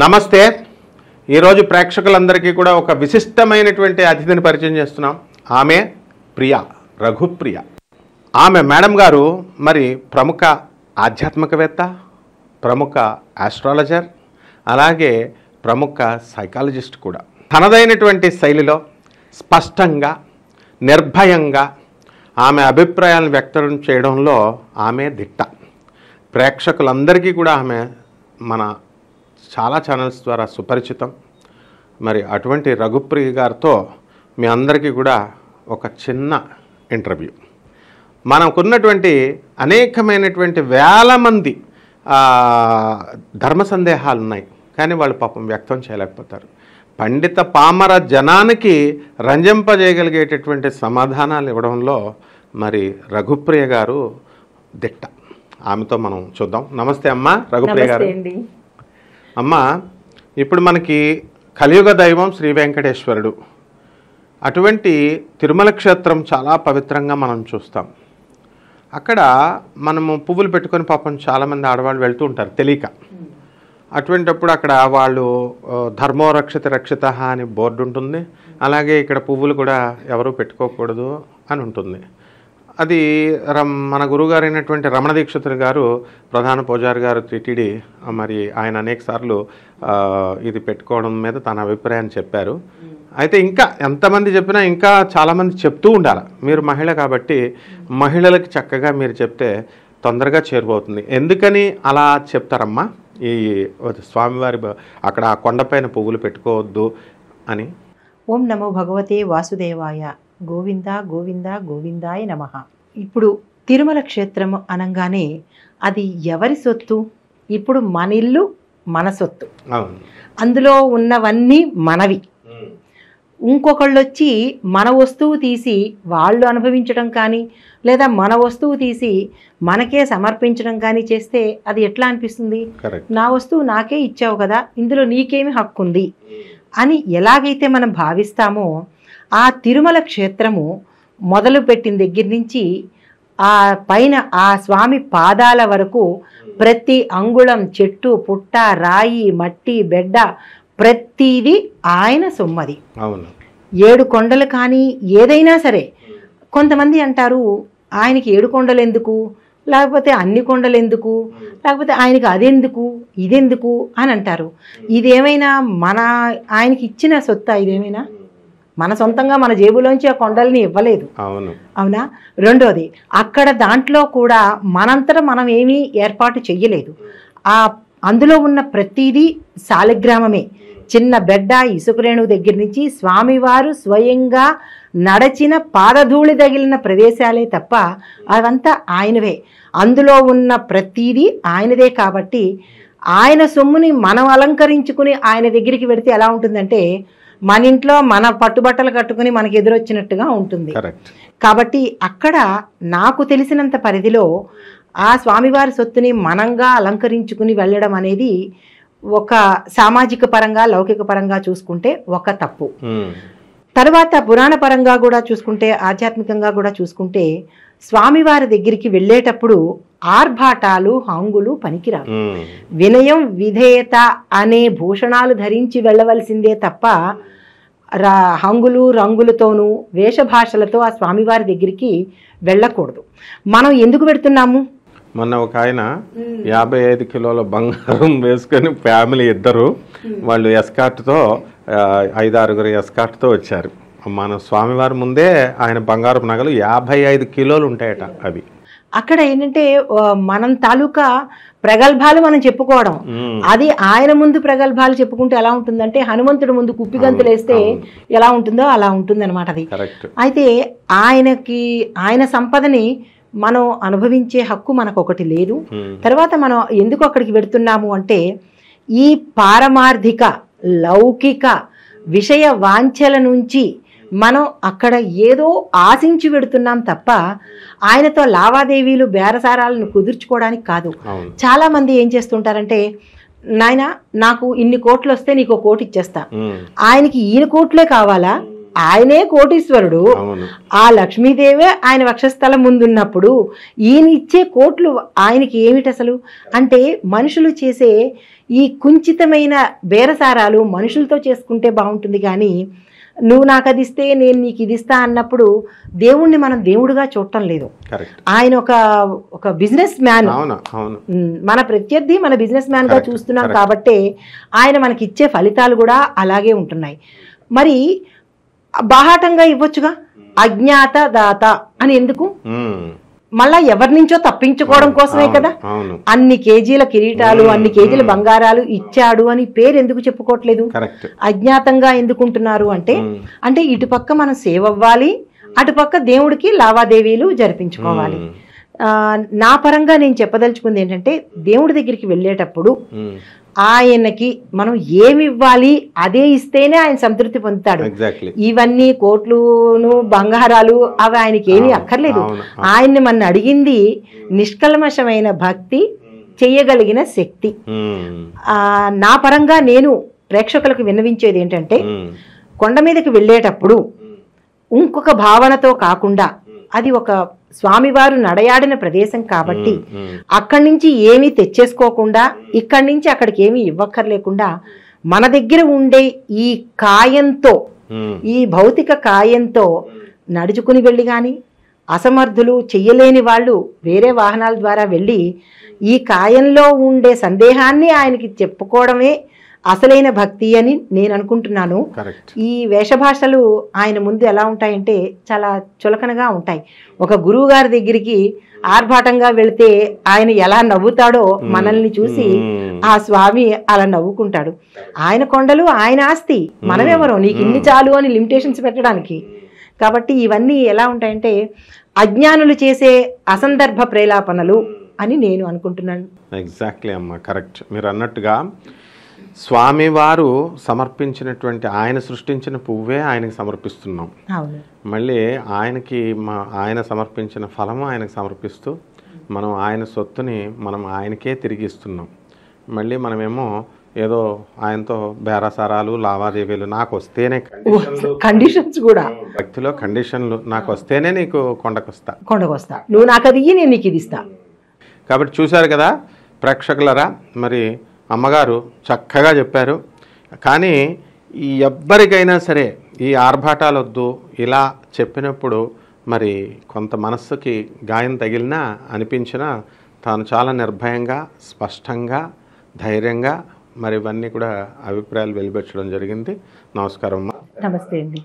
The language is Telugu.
నమస్తే ఈరోజు ప్రేక్షకులందరికీ కూడా ఒక విశిష్టమైనటువంటి అతిథిని పరిచయం చేస్తున్నాం ఆమె ప్రియ రఘుప్రియ ఆమె మేడం గారు మరి ప్రముఖ ఆధ్యాత్మికవేత్త ప్రముఖ ఆస్ట్రాలజర్ అలాగే ప్రముఖ సైకాలజిస్ట్ కూడా తనదైనటువంటి శైలిలో స్పష్టంగా నిర్భయంగా ఆమె అభిప్రాయాలను వ్యక్తం చేయడంలో ఆమె దిట్ట ప్రేక్షకులందరికీ కూడా ఆమె మన చాలా ఛానల్స్ ద్వారా సుపరిచితం మరి అటువంటి రఘుప్రియ గారితో మీ అందరికీ కూడా ఒక చిన్న ఇంటర్వ్యూ మనకున్నటువంటి అనేకమైనటువంటి వేల మంది ధర్మ సందేహాలు ఉన్నాయి కానీ వాళ్ళు పాపం వ్యక్తం చేయలేకపోతారు పండిత పామర జనానికి రంజింపజేయగలిగేటటువంటి సమాధానాలు ఇవ్వడంలో మరి రఘుప్రియ గారు దిట్ట ఆమెతో మనం చూద్దాం నమస్తే అమ్మ రఘుప్రియ గారు అమ్మ ఇప్పుడు మనకి కలియుగ దైవం శ్రీ వెంకటేశ్వరుడు అటువంటి తిరుమల క్షేత్రం చాలా పవిత్రంగా మనం చూస్తాం అక్కడ మనము పువ్వులు పెట్టుకొని పాపం చాలామంది ఆడవాళ్ళు వెళ్తూ ఉంటారు తెలియక అటువంటప్పుడు అక్కడ వాళ్ళు ధర్మో రక్షిత రక్షిత అని బోర్డు ఉంటుంది అలాగే ఇక్కడ పువ్వులు కూడా ఎవరు పెట్టుకోకూడదు అని ఉంటుంది అది మన గురుగారు అయినటువంటి రమణ దీక్షితులు గారు ప్రధాన పూజారి గారు టిటిడి మరి ఆయన అనేక సార్లు ఇది పెట్టుకోవడం మీద తన అభిప్రాయాన్ని చెప్పారు అయితే ఇంకా ఎంతమంది చెప్పినా ఇంకా చాలామంది చెప్తూ ఉండాలి మీరు మహిళ కాబట్టి మహిళలకు చక్కగా మీరు చెప్తే తొందరగా చేరిపోతుంది ఎందుకని అలా చెప్తారమ్మా ఈ స్వామివారి అక్కడ ఆ కొండపైన పువ్వులు పెట్టుకోవద్దు అని ఓం నమో భగవతే వాసుదేవాయ గోవింద గోవింద గోవిందాయ నమ ఇప్పుడు తిరుమల క్షేత్రము అనగానే అది ఎవరి సొత్తు ఇప్పుడు మన ఇల్లు మన సొత్తు అందులో ఉన్నవన్నీ మనవి ఇంకొకళ్ళు వచ్చి మన వస్తువు తీసి వాళ్ళు అనుభవించడం కానీ లేదా మన వస్తువు తీసి మనకే సమర్పించడం కానీ చేస్తే అది ఎట్లా అనిపిస్తుంది నా వస్తువు నాకే ఇచ్చావు కదా ఇందులో నీకేమి హక్కు ఉంది అని ఎలాగైతే మనం భావిస్తామో ఆ తిరుమల క్షేత్రము మొదలుపెట్టిన దగ్గర నుంచి ఆ పైన ఆ స్వామి పాదాల వరకు ప్రతి అంగుళం చెట్టు పుట్ట రాయి మట్టి బెడ్డ ప్రతిదీ ఆయన సొమ్మది ఏడు కొండలు కానీ ఏదైనా సరే కొంతమంది అంటారు ఆయనకి ఏడు కొండలు ఎందుకు లేకపోతే అన్ని కొండలు ఎందుకు లేకపోతే ఆయనకి అదెందుకు ఇదెందుకు అని అంటారు ఇదేమైనా మన ఆయనకి ఇచ్చిన సొత్తా ఇదేమైనా మన సొంతంగా మన జేబులోంచి ఆ కొండల్ని ఇవ్వలేదు అవును అవునా రెండోది అక్కడ దాంట్లో కూడా మనంతట మనం ఏమీ ఏర్పాటు చెయ్యలేదు ఆ అందులో ఉన్న ప్రతిదీ శాలిగ్రామమే చిన్న బెడ్డ ఇసుకరేణువు దగ్గర నుంచి స్వామివారు స్వయంగా నడచిన పాదధూళి తగిలిన ప్రదేశాలే తప్ప అదంతా ఆయనవే అందులో ఉన్న ప్రతీది ఆయనదే కాబట్టి ఆయన సొమ్ముని మనం అలంకరించుకుని ఆయన దగ్గరికి వెడితే ఎలా ఉంటుందంటే మన ఇంట్లో మన పట్టుబట్టలు కట్టుకుని మనకి ఎదురొచ్చినట్టుగా ఉంటుంది కాబట్టి అక్కడ నాకు తెలిసినంత పరిధిలో ఆ స్వామివారి సొత్తుని మనంగా అలంకరించుకుని వెళ్ళడం అనేది ఒక సామాజిక పరంగా లౌకిక పరంగా చూసుకుంటే ఒక తప్పు hmm. తర్వాత పురాణపరంగా కూడా చూసుకుంటే ఆధ్యాత్మికంగా కూడా చూసుకుంటే స్వామివారి దగ్గరికి వెళ్ళేటప్పుడు ఆర్భాటాలు హాంగులు పనికిరావు వినయం విధేయత అనే భూషణాలు ధరించి వెళ్ళవలసిందే తప్ప హంగులు రంగులతోనూ వేషభాషలతో ఆ స్వామివారి దగ్గరికి వెళ్ళకూడదు మనం ఎందుకు పెడుతున్నాము మొన్న ఒక ఆయన యాభై ఐదు కిలోల బంగారం వేసుకొని ఫ్యామిలీ ఇద్దరు వాళ్ళు ఎస్కాట్తో ఐదారుగురు ఎస్కాట్తో వచ్చారు మన స్వామివారి ముందే ఆయన బంగారపు నగలు యాభై ఐదు కిలోలు ఉంటాయట అవి అక్కడ ఏంటంటే మనం తాలూకా ప్రగల్భాలు మనం చెప్పుకోవడం అది ఆయన ముందు ప్రగల్భాలు చెప్పుకుంటే ఎలా ఉంటుందంటే హనుమంతుడి ముందు కుప్పిగంతులు వేస్తే ఎలా ఉంటుందో అలా ఉంటుందన్నమాట అది అయితే ఆయనకి ఆయన సంపదని మనం అనుభవించే హక్కు మనకు ఒకటి లేదు తర్వాత మనం ఎందుకు అక్కడికి వెడుతున్నాము అంటే ఈ పారమార్థిక లౌకిక విషయ వాంఛల నుంచి మనం అక్కడ ఏదో ఆశించి పెడుతున్నాం తప్ప ఆయనతో లావాదేవీలు బేరసారాలను కుదుర్చుకోవడానికి కాదు చాలామంది ఏం చేస్తుంటారంటే నాయన నాకు ఇన్ని కోట్లు వస్తే నీకు కోటి ఇచ్చేస్తా ఆయనకి ఈయన కోట్లే కావాలా ఆయనే కోటీశ్వరుడు ఆ లక్ష్మీదేవే ఆయన వక్షస్థలం ముందున్నప్పుడు ఈయన ఇచ్చే కోట్లు ఆయనకి ఏమిటి అసలు అంటే మనుషులు చేసే ఈ కుంచితమైన బేరసారాలు మనుషులతో చేసుకుంటే బాగుంటుంది కానీ నువ్వు నాకు అది ఇస్తే నేను నీకు ఇది ఇస్తా అన్నప్పుడు దేవుణ్ణి మనం దేవుడుగా చూడటం లేదు ఆయన ఒక ఒక బిజినెస్ మ్యాన్ మన ప్రత్యర్థి మన బిజినెస్ మ్యాన్గా చూస్తున్నాం కాబట్టి ఆయన మనకి ఇచ్చే ఫలితాలు కూడా అలాగే ఉంటున్నాయి మరి బాహాటంగా ఇవ్వచ్చుగా అజ్ఞాత దాత అని ఎందుకు మళ్ళా ఎవరి నుంచో తప్పించుకోవడం కోసమే కదా అన్ని కేజీల కిరీటాలు అన్ని కేజీల బంగారాలు ఇచ్చాడు అని పేరు ఎందుకు చెప్పుకోవట్లేదు అజ్ఞాతంగా ఎందుకుంటున్నారు అంటే అంటే ఇటుపక్క మనం సేవ్ అవ్వాలి అటుపక్క దేవుడికి లావాదేవీలు జరిపించుకోవాలి నా పరంగా నేను చెప్పదలుచుకుంది ఏంటంటే దేవుడి దగ్గరికి వెళ్ళేటప్పుడు ఆయనకి మనం ఏమి ఇవ్వాలి అదే ఇస్తేనే ఆయన సంతృప్తి పొందుతాడు ఇవన్నీ కోట్లును బంగారాలు అవి ఆయనకి ఏమీ అక్కర్లేదు ఆయన్ని మన అడిగింది నిష్కల్మషమైన భక్తి చేయగలిగిన శక్తి నా పరంగా నేను ప్రేక్షకులకు విన్నవించేది ఏంటంటే కొండ మీదకి వెళ్ళేటప్పుడు ఇంకొక భావనతో కాకుండా అది ఒక స్వామివారు నడయాడిన ప్రదేశం కాబట్టి అక్కడి నుంచి ఏమీ తెచ్చేసుకోకుండా ఇక్కడి నుంచి అక్కడికి ఏమీ ఇవ్వక్కర్లేకుండా మన దగ్గర ఉండే ఈ కాయంతో ఈ భౌతిక కాయంతో నడుచుకుని వెళ్ళి కానీ అసమర్థులు చెయ్యలేని వాళ్ళు వేరే వాహనాల ద్వారా వెళ్ళి ఈ కాయంలో ఉండే సందేహాన్ని ఆయనకి చెప్పుకోవడమే అసలైన భక్తి అని నేను అనుకుంటున్నాను ఈ వేషభాషలు ఆయన ముందు ఎలా ఉంటాయంటే చాలా చులకనగా ఉంటాయి ఒక గురువు గారి దగ్గరికి ఆర్భాటంగా వెళితే ఆయన ఎలా నవ్వుతాడో మనల్ని చూసి ఆ స్వామి అలా నవ్వుకుంటాడు ఆయన కొండలు ఆయన ఆస్తి మనమేమరో నీకు ఇన్ని చాలు అని లిమిటేషన్స్ పెట్టడానికి కాబట్టి ఇవన్నీ ఎలా ఉంటాయంటే అజ్ఞానులు చేసే అసందర్భ ప్రేలాపనలు అని నేను అనుకుంటున్నాను ఎగ్జాక్ట్లీ అమ్మ కరెక్ట్ మీరు అన్నట్టుగా స్వామివారు సమర్పించినటువంటి ఆయన సృష్టించిన పువ్వే ఆయనకి సమర్పిస్తున్నాం మళ్ళీ ఆయనకి మా ఆయన సమర్పించిన ఫలము ఆయనకు సమర్పిస్తూ మనం ఆయన సొత్తుని మనం ఆయనకే తిరిగి ఇస్తున్నాం మళ్ళీ మనమేమో ఏదో ఆయనతో బేరాసారాలు లావాదేవీలు నాకు వస్తేనే కండిషన్స్ కూడా భక్తిలో కండిషన్లు నాకు వస్తేనే నీకు కొండకొస్తా కొండకొస్తా నువ్వు నాకు అది నేను నీకు ఇది ఇస్తా కాబట్టి చూశారు కదా ప్రేక్షకులరా మరి అమ్మగారు చక్కగా చెప్పారు కానీ ఈ ఎవ్వరికైనా సరే ఈ ఆర్భాటాలొద్దు ఇలా చెప్పినప్పుడు మరి కొంత మనస్సుకి గాయం తగిలినా అనిపించినా తాను చాలా నిర్భయంగా స్పష్టంగా ధైర్యంగా మరి ఇవన్నీ కూడా అభిప్రాయాలు వెలిపెచ్చడం జరిగింది నమస్కారం నమస్తే అండి